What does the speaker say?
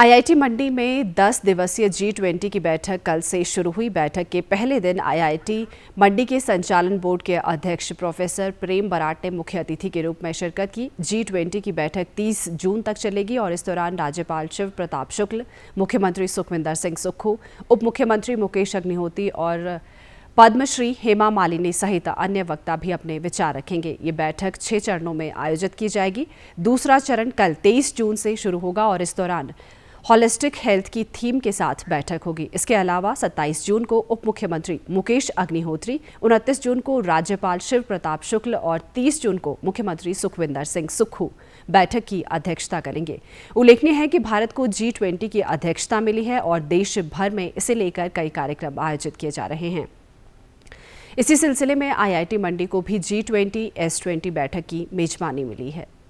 IIT मंडी में 10 दिवसीय G twenty की बैठक कल से शुरू हुई बैठक के पहले दिन आईआईटी मंडी के संचालन बोर्ड के अध्यक्ष प्रोफेसर प्रेम बराट ने मुख्य अतिथि के रूप में शिरकत की जी ट्वेंटी की बैठक 30 जून तक चलेगी और इस दौरान राज्यपाल शिव प्रताप शुक्ल मुख्यमंत्री सुखविंदर सिंह सुक्खू उप मुख्यमंत्री मुकेश अग्निहोत्री और पद्मश्री हेमा मालिनी सहित अन्य वक्ता भी अपने विचार रखेंगे ये बैठक छः चरणों में आयोजित की जाएगी दूसरा चरण कल 23 जून से शुरू होगा और इस दौरान हॉलिस्टिक हेल्थ की थीम के साथ बैठक होगी इसके अलावा 27 जून को उप मुख्यमंत्री मुकेश अग्निहोत्री 29 जून को राज्यपाल शिव प्रताप शुक्ल और 30 जून को मुख्यमंत्री सुखविंदर सिंह सुक्खू बैठक की अध्यक्षता करेंगे उल्लेखनीय है कि भारत को जी ट्वेंटी की अध्यक्षता मिली है और देश भर में इसे लेकर कई कार्यक्रम आयोजित किए जा रहे हैं इसी सिलसिले में आईआईटी मंडी को भी जी ट्वेंटी एस ट्वेंटी बैठक की मेजबानी मिली है